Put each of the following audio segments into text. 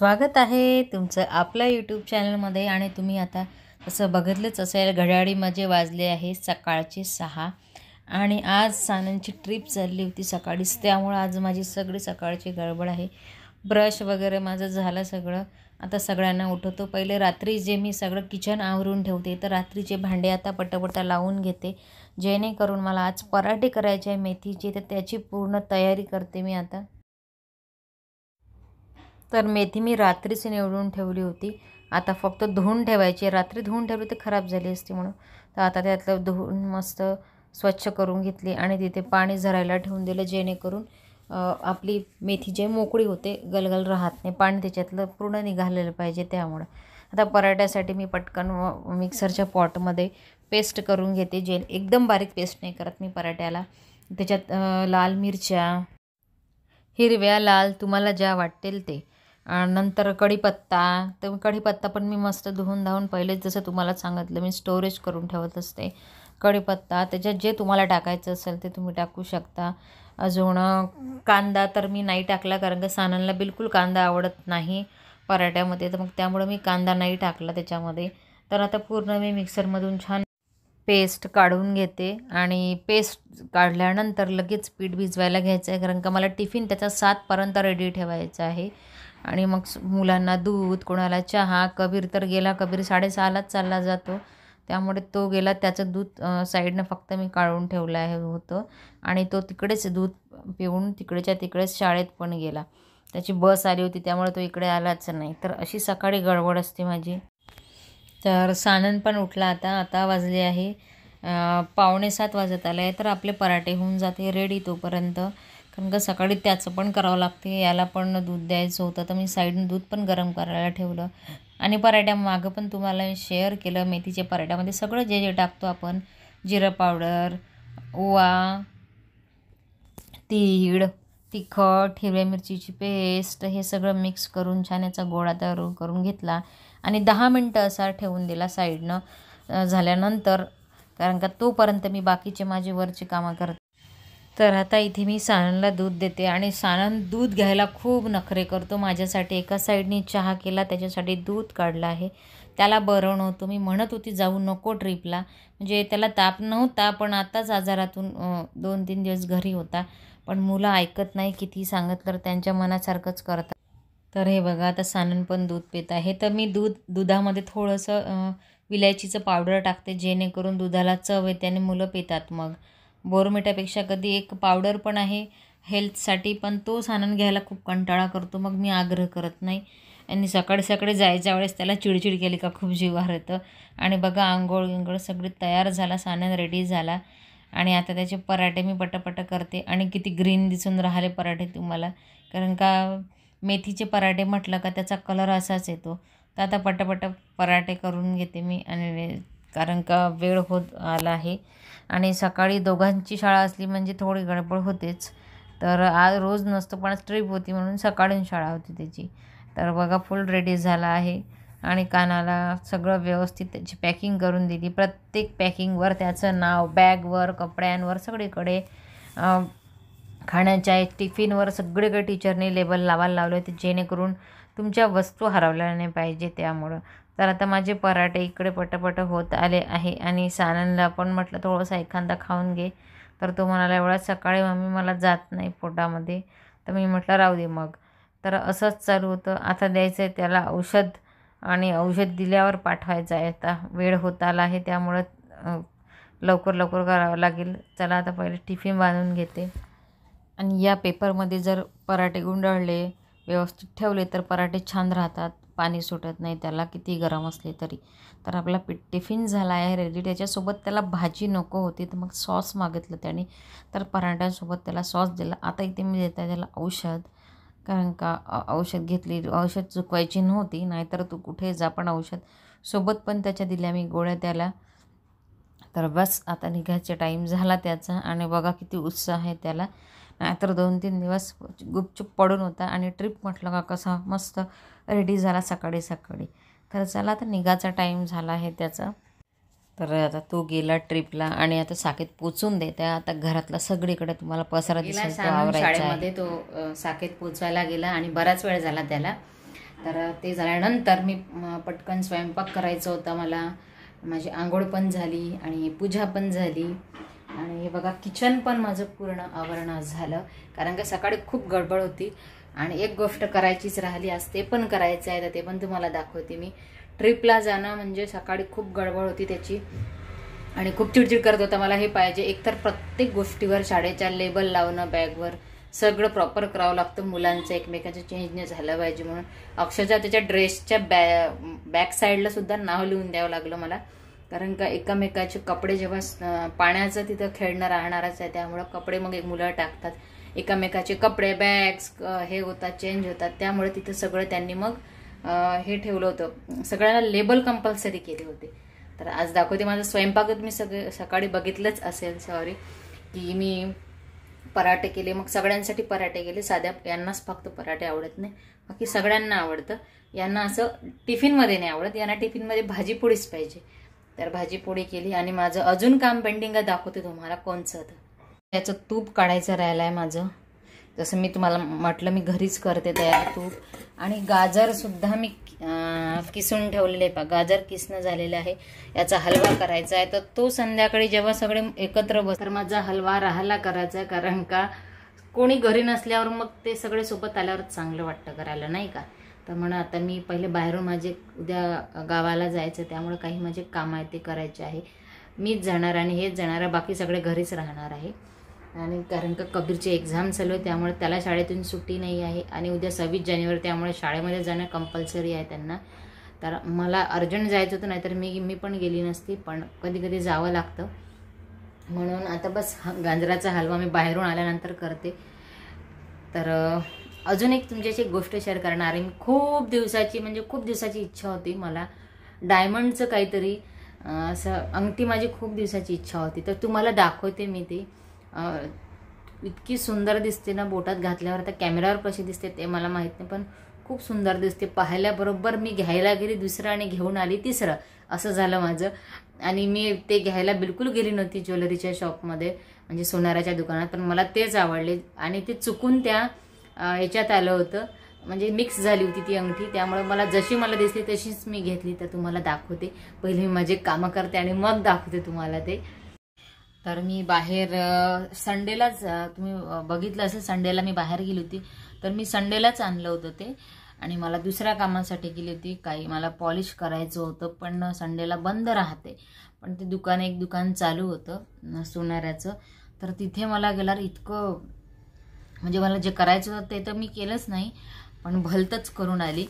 स्वागत आहे तुमचं आपल्या यूट्यूब चॅनलमध्ये आणि तुम्ही आता तसं बघितलंच असेल घड्याळी माझे वाजले आहे सकाळचे सहा आणि आज सानांची ट्रिप चालली होती सकाळीच त्यामुळं आज माझी सगळी सकाळची गडबड आहे ब्रश वगैरे माझं झालं सगळं आता सगळ्यांना उठवतो पहिले रात्री जे मी सगळं किचन आवरून ठेवते तर रात्रीचे भांडे आता पटापटा लावून घेते जेणेकरून मला आज पराठे करायचे आहे मेथीचे तर त्याची पूर्ण तयारी करते मी आता तर मेथी मी रात्रीच निवडून ठेवली होती आता फक्त धुवून ठेवायची रात्री धुवून ठेवली तर खराब झाली असती म्हणून तर आता त्यातलं धुवून मस्त स्वच्छ करून घेतली आणि तिथे पाणी झरायला ठेवून दिलं जेणेकरून आपली मेथी जे मोकळी होते गलगल राहत नाही पाणी त्याच्यातलं पूर्ण निघालेलं पाहिजे त्यामुळं आता पराठ्यासाठी मी पटकन मिक्सरच्या पॉटमध्ये पेस्ट करून घेते जे एकदम बारीक पेस्ट नाही करत मी पराठ्याला त्याच्यात लाल मिरच्या हिरव्या लाल तुम्हाला ज्या वाटतील ते नंतर कढीपत्ता तर कढीपत्ता पण मी मस्त धुवून धावून पहिलेच जसं तुम्हाला सांगितलं मी स्टोरेज करून ठेवत असते कढीपत्ता त्याच्यात जे तुम्हाला टाकायचं असेल ते तुम्ही टाकू शकता अजून कांदा तर मी नाही टाकला कारण का सानांना बिलकुल कांदा आवडत नाही पराठ्यामध्ये तर मग त्यामुळं मी कांदा नाही टाकला त्याच्यामध्ये तर आता पूर्ण मी मिक्सरमधून छान पेस्ट काढून घेते आणि पेस्ट काढल्यानंतर लगेच पीठ भिजवायला घ्यायचं आहे कारण का मला टिफिन त्याचा सातपर्यंत रेडी ठेवायचा आहे आणि मग मुलांना दूध कोणाला चहा कबीर तर गेला कबीर साडेसहालाच चालला जातो त्यामुळे तो गेला त्याचं दूध साईडनं फक्त मी काढून ठेवलं आहे होतं आणि तो तिकडेच दूध पिऊन तिकडेच्या तिकडेच शाळेत पण गेला त्याची बस आली होती त्यामुळे तो इकडे आलाच नाही तर अशी सकाळी गडबड असते माझी तर सानन पण उठला आता आता वाजले आहे पावणे सात वाजत आहे तर आपले पराठे होऊन जाते रेडी तोपर्यंत कारण का सकाळी त्याचं पण करावं लागते याला पण दूध द्यायचं होतं तर मी साईडनं दूध पण गरम करायला ठेवलं आणि पराठ्या मागं पण तुम्हाला शेअर केलं मेथीच्या पराठ्यामध्ये सगळं जे जे टाकतो आपण जिरं पावडर ओवा तीळ तिखट हिरव्या मिरचीची पेस्ट हे सगळं मिक्स करून छान याचा गोळा तयार करून घेतला आणि दहा मिनटं असा ठेवून दिला साईडनं झाल्यानंतर कारण का तोपर्यंत मी बाकीचे माझे वरचे कामं करत तर आता इथे मी सानंदला दूध देते आणि सानंद दूध घ्यायला खूप नखरे करतो माझ्यासाठी एका साईडने चहा केला त्याच्यासाठी दूध काढला आहे त्याला बरं नव्हतं मी म्हणत होती जाऊ नको ट्रीपला म्हणजे त्याला ताप नव्हता पण आताच आजारातून दोन तीन दिवस घरी होता पण मुलं ऐकत नाही किती सांगितलं तर त्यांच्या मनासारखंच करतात तर हे बघा आता सानन पण दूध पित आहे तर मी दूध दुधामध्ये थोडंसं विलायचीचं पावडर टाकते जेणेकरून दुधाला चव येते आणि मुलं पितात मग बोरमिठापेक्षा कधी एक पावडर पण आहे हेल्थसाठी पण तो सानन घ्यायला खूप कंटाळा करतो मग मी आग्रह करत नाही आणि सकाळी सकाळी जायच्या वेळेस त्याला चिडचिड केली का खूप जीवार येतं आणि बघा आंघोळ विंगोळ सगळी तयार झाला सानन रेडी झाला आणि आता त्याचे पराठे मी पटापट करते आणि किती ग्रीन दिसून राहिले पराठे तुम्हाला कारण का मेथीचे पराठे म्हटलं का त्याचा कलर असाच येतो तर आता पटापट पराठे करून घेते मी आणि कारण का वेळ होत आला आहे आणि सकाळी दोघांची शाळा असली म्हणजे थोडी गडबड होतेच तर आज रोज नसतो पण ट्रिप होती म्हणून सकाळून शाळा होती त्याची तर बघा फुल रेडी झाला आहे आणि कानाला सगळं व्यवस्थित त्याची पॅकिंग करून दिली प्रत्येक पॅकिंगवर त्याचं नाव बॅगवर कपड्यांवर सगळीकडे खाण्याच्या टिफिनवर सगळीकडे टीचरने लेबल लावायला लावले होते जेणेकरून तुमच्या वस्तू हरवल्या नाही पाहिजे त्यामुळं तर आता माझे पराठे इकडे पटपट होत आले आहे आणि सानंदला पण म्हटलं थोडंसं एखादा खाऊन घे तर तो म्हणाला एवढा सकाळी मम्मी मला जात नाही पोटामध्ये तर मी म्हटलं राहू दे मग तर असंच चालू होतं आता द्यायचं आहे त्याला औषध आणि औषध दिल्यावर पाठवायचं आहे आता वेळ होत आला आहे त्यामुळं लवकर लवकर करावं लागेल चला आता पहिले टिफिन बांधून घेते आणि या पेपरमध्ये जर पराठे गुंडाळले व्यवस्थित ठेवले तर पराठे छान राहतात पाणी सुटत नाही त्याला किती गरम असले तरी तर आपला पि टिफिन झाला आहे रेडी त्याच्यासोबत त्याला भाजी नको होती तर मग सॉस मागितलं त्याने तर पराठ्यांसोबत त्याला सॉस दिला आता इथे मी देत आहे त्याला औषध कारण का औषध घेतली औषध चुकवायची नव्हती नाहीतर तू कुठे जा पण औषध सोबत पण त्याच्या दिल्या मी गोळ्या त्याला तर बस आता निघायचा टाईम झाला त्याचा आणि बघा किती उत्साह आहे त्याला नाहीतर दोन तीन दिवस गुपचूप पडून होता आणि ट्रिप म्हटलं का कसा मस्त रेडी झाला सकाळी सकाळी तर चला आता निघाचा टाईम झाला आहे त्याचा तर आता तो गेला ट्रिपला आणि आता साकेत पोचून दे त्या आता घरातला सगळीकडे तुम्हाला पसरा दिसेल शाळेमध्ये तो साकेत पोचवायला गेला आणि बराच वेळ झाला त्याला तर ते झाल्यानंतर मी पटकन स्वयंपाक करायचा होता मला माझी आंघोळ पण झाली आणि पूजा पण झाली आणि हे बघा किचन पण माझं पूर्ण आवरण झालं कारण का सकाळी खूप गडबड होती आणि एक गोष्ट करायचीच राहिली असते पण करायचं आहे तर ते पण तुम्हाला दाखवते मी ट्रिपला जाणं म्हणजे सकाळी खूप गडबड होती त्याची आणि खूप चिडचिड करत होता मला हे पाहिजे एकतर प्रत्येक गोष्टीवर शाळेच्या लेबल लावणं बॅगवर सगळं प्रॉपर करावं लागतं मुलांचं एकमेकांचं चेंज नाही झालं पाहिजे म्हणून अक्षरशः त्याच्या ड्रेसच्या बॅ बॅक साईडला सुद्धा नाव लिहून द्यावं लागलं मला कारण का एकामेकाचे कपडे जेव्हा पाण्याचं तिथं खेळणं राहणारच आहे त्यामुळं कपडे मग एक मुलं टाकतात एकामेकाचे कपडे बॅग्स हे होतात चेंज होतात त्यामुळे तिथं सगळं त्यांनी मग हे ठेवलं होतं सगळ्यांना लेबल कंपल्सरी केले होते तर आज दाखवते माझं स्वयंपाकच मी सगळे सकाळी बघितलंच असेल सॉरी की मी पराठे केले मग सगळ्यांसाठी पराठे केले साध्या यांनाच फक्त पराठे आवडत नाही बाकी सगळ्यांना आवडतं यांना असं टिफिनमध्ये नाही आवडत यांना टिफिनमध्ये भाजीपोळीच पाहिजे तर भाजी पोळी केली आणि माझं अजून काम पेंडिंग दाखवते तुम्हाला कोणचं तर याचं तूप काढायचं राहिलं आहे माझं जसं मी तुम्हाला म्हटलं मी घरीच करते तयार तूप आणि गाजरसुद्धा मी किसून ठेवलेले पा गाजर किसणं झालेलं आहे याचा हलवा करायचा आहे तर तो संध्याकाळी जेव्हा सगळे एकत्र बस तर माझा हलवा राहायला करायचा आहे कारण का कोणी घरी नसल्यावर मग ते सगळे सोबत आल्यावर चांगलं वाटतं करायला नाही का तर म्हणून आता मी पहिले बाहेरून माझे उद्या गावाला जायचं त्यामुळे काही माझे काम आहे ते करायचे आहे मीच जाणार आणि हेच जाणार बाकी सगळे घरीच राहणार आहे आणि कारण का कबीरचे एक्झाम चालू आहे त्यामुळे त्याला शाळेतून सुट्टी नाही आहे आणि उद्या सव्वीस जानेवारी त्यामुळे शाळेमध्ये जाणं कंपल्सरी आहे त्यांना तर मला अर्जंट जायचं होतं नाहीतर मी मी पण गेली नसती पण कधी कधी जावं लागतं म्हणून आता बस गांजराचा हलवा मी बाहेरून आल्यानंतर करते तर अजून एक तुमच्याशी एक गोष्ट शेअर करणार आहे खूप दिवसाची म्हणजे खूप दिवसाची इच्छा होती मला डायमंडचं काहीतरी असं अंगठी माझी खूप दिवसाची इच्छा होती तर तुम्हाला दाखवते मी ती इतकी सुंदर दिसते ना बोटात घातल्यावर तर कॅमेरावर कशी दिसते ते मला माहीत नाही पण खूप सुंदर दिसते पाहिल्याबरोबर मी घ्यायला गेली दुसरं आणि घेऊन आली तिसरं असं झालं माझं आणि मी ते घ्यायला बिलकुल गेली नव्हती ज्वेलरीच्या शॉपमध्ये म्हणजे सोनाराच्या दुकानात पण मला तेच आवडले आणि ते चुकून त्या याच्यात आलं होतं म्हणजे मिक्स झाली होती ती अंगठी त्यामुळे मला जशी मला दिसली तशीच मी घेतली तर तुम्हाला दाखवते पहिले मी माझे कामं करते आणि मग दाखवते तुम्हाला ते तर मी बाहेर संडेलाच तुम्ही बघितलं असेल संडेला मी बाहेर गेली होती तर मी संडेलाच आणलं होतं ते आणि मला दुसऱ्या कामासाठी गेली होती काही मला पॉलिश करायचं होतं पण संडेला बंद राहते पण ते दुकान एक दुकान चालू होतं सोनाऱ्याचं तर तिथे मला गेल्यावर इतकं म्हणजे मला जे करायचं होतं ते तर मी केलंच नाही पण भलतच करून आली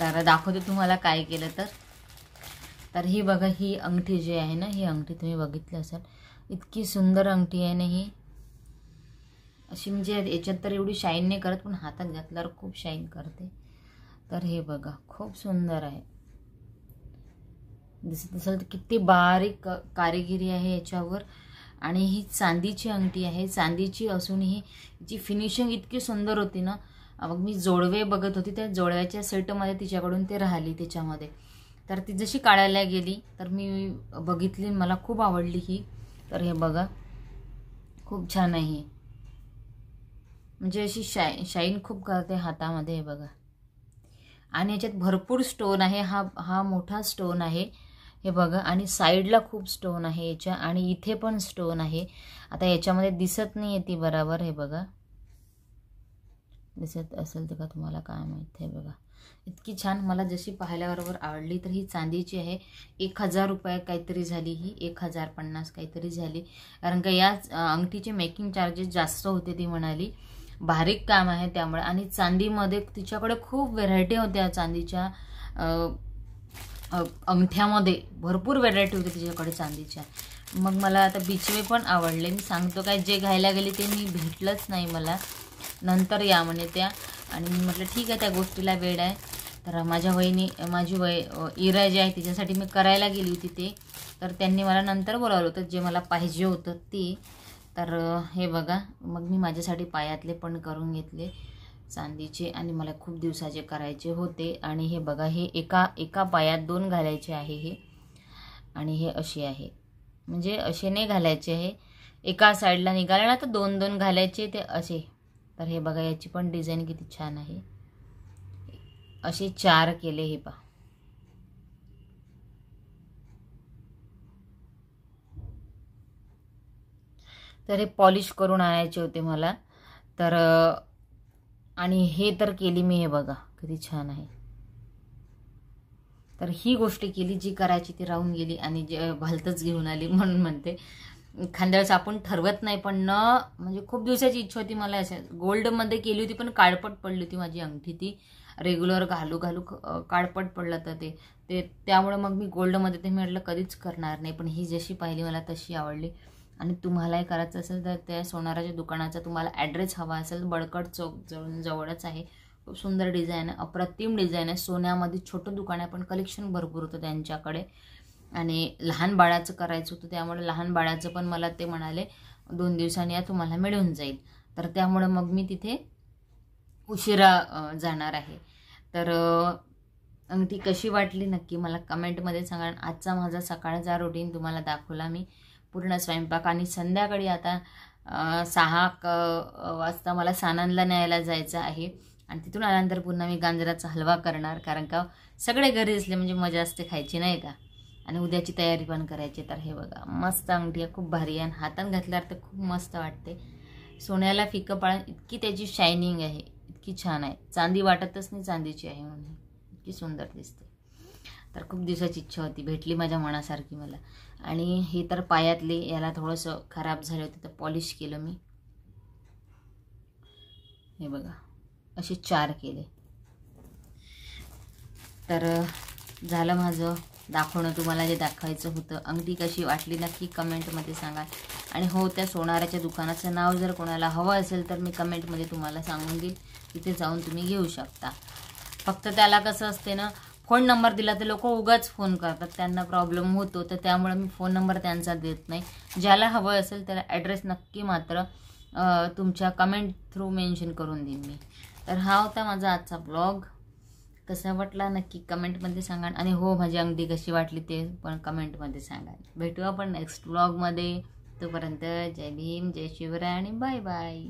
तर दाखवते तुम्हाला काय केलं तर तर ही बघा ही अंगठी जी आहे ना ही अंगठी तुम्ही बघितली असाल इतकी सुंदर अंगठी आहे ना ही अशी म्हणजे याच्यात तर एवढी शाईन नाही करत पण हातात घातल्यावर खूप शाईन करते तर हे बघा खूप सुंदर आहे दिसत असेल तर किती बारीक कारिगिरी आहे याच्यावर आणि ही चांदीची अंगठी आहे चांदीची असून ही जी फिनिशिंग इतकी सुंदर होती ना मग मी जोडवे बघत होती त्या जोडव्याच्या सेटमध्ये तिच्याकडून ते राहिली त्याच्यामध्ये तर ती जशी काढायला गेली तर मी बघितली मला खूप आवडली ही तर हे बघा खूप छान आहे म्हणजे अशी शाई शाईन खूप करते हातामध्ये हे बघा आणि याच्यात भरपूर स्टोन आहे हा हा मोठा स्टोन आहे हे बघा आणि साईडला खूप स्टोन आहे याच्या आणि इथे पण स्टोन आहे आता याच्यामध्ये दिसत नाही आहे ती बरोबर हे बघा दिसत असेल तर का तुम्हाला काय माहीत आहे बघा इतकी छान मला जशी पाहिल्याबरोबर आवडली तर ही चांदीची आहे एक हजार रुपये काहीतरी झाली ही एक हजार पन्नास काहीतरी झाली कारण का या अंगठीचे मेकिंग चार्जेस जास्त होते ती म्हणाली बारीक काम आहे त्यामुळे आणि चांदीमध्ये तिच्याकडे खूप व्हेरायटी होत्या चांदीच्या अंगठ्यामध्ये भरपूर व्हेरायटी होती तिच्याकडे चांदीच्या मग मला आता बिचवे पण आवडले मी सांगतो काय जे घ्यायला गेले ते मी भेटलंच नाही मला नंतर या म्हणे त्या आणि मी म्हटलं ठीक आहे त्या गोष्टीला वेळ आहे तर माझ्या वहिनी माझी वय इरा जी आहे तिच्यासाठी मी करायला गेली होती ते तर त्यांनी मला नंतर बोलावलं होतं जे मला पाहिजे होतं ते तर हे बघा मग मी माझ्यासाठी पायातले पण करून घेतले चांदीचे आणि मला खूप दिवसाचे करायचे होते आणि हे बघा हे एका एका पायात दोन घालायचे आहे हे आणि हे असे आहे म्हणजे असे नाही घालायचे आहे एका साईडला निघाले ना तर दोन दोन घालायचे ते असे तर हे बघा याची पण डिझाईन किती छान आहे असे चार केले हे पा तर हे पॉलिश करून आणायचे होते मला तर आणि हे तर केली मी हे बघा किती छान आहे तर ही गोष्ट केली जी करायची ती राहून गेली आणि जे भलतच घेऊन आली म्हणून म्हणते खांद्यावेळेस आपण ठरवत नाही पण न म्हणजे खूप दिवसाची इच्छा होती मला अशा गोल्डमध्ये केली होती पण काळपट पडली होती माझी अंगठी ती रेग्युलर घालू घालू काळपट पडलं तर ते ते त्यामुळे मग मी गोल्डमध्ये ते म्हटलं कधीच करणार नाही पण ही जशी पाहिली मला तशी आवडली आणि तुम्हालाही करायचं असेल तर त्या सोनाराच्या दुकानाचा तुम्हाला ॲड्रेस हवा असेल बडकट चौक जवळ जवळच आहे खूप सुंदर डिझाईन आहे अप्रतिम डिझाईन आहे सोन्यामध्ये छोटं दुकान आहे पण कलेक्शन भरपूर होतं त्यांच्याकडे आणि लहान बाळाचं करायचं होतं त्यामुळे लहान बाळाचं पण मला ते म्हणाले दोन दिवसांनी या तुम्हाला मिळून जाईल तर त्यामुळं मग मी तिथे उशिरा जाणार आहे तर अंगठी कशी वाटली नक्की मला कमेंटमध्ये सांगा आजचा माझा सकाळचा रुटीन तुम्हाला दाखवला मी पूर्ण स्वयंपाक आणि संध्याकाळी आता सहा क वाजता मला सानंदला न्यायला जायचं आहे आणि तिथून आल्यानंतर पुन्हा मी गांजराचा हलवा करणार कारण का सगळे घरी असले म्हणजे मजा असते खायची नाही का आणि उद्याची तयारी पण करायची तर हे बघा मस्त अंगठी आहे खूप भारी आहे आणि हातात घातल्यावर तर खूप मस्त वाटते सोन्याला फिकं पाळण इतकी त्याची शायनिंग आहे इतकी छान आहे चांदी वाटतच नाही चांदीची आहे म्हणून इतकी सुंदर दिसते तर खूप दिवसाची इच्छा होती भेटली माझ्या मनासारखी मला आणि हे तर पायातले याला थोडंसं खराब झाले होते तर पॉलिश केलं मी हे बघा असे चार केले तर झालं माझं दाखवणं तुम्हाला जे दाखवायचं होतं अंगठी कशी वाटली नक्की कमेंटमध्ये सांगा आणि हो त्या सोनाराच्या दुकानाचं नाव जर कोणाला हवं असेल तर मी कमेंटमध्ये तुम्हाला सांगून देईल तिथे जाऊन तुम्ही घेऊ शकता फक्त त्याला कसं असते ना फोन नंबर दिला तर लोक उगाच फोन करतात त्यांना प्रॉब्लेम होतो तर त्यामुळे मी फोन नंबर त्यांचा देत नाही ज्याला हवं असेल त्याला ॲड्रेस नक्की मात्र तुमच्या कमेंट थ्रू मेन्शन करून देईन मी तर हा होता माझा आजचा ब्लॉग कसा वाटला नक्की कमेंटमध्ये सांगा आणि हो माझी अंगदी कशी वाटली ते पण कमेंटमध्ये सांगा भेटू आपण नेक्स्ट ब्लॉगमध्ये तोपर्यंत जय भीम जय शिवराय आणि बाय बाय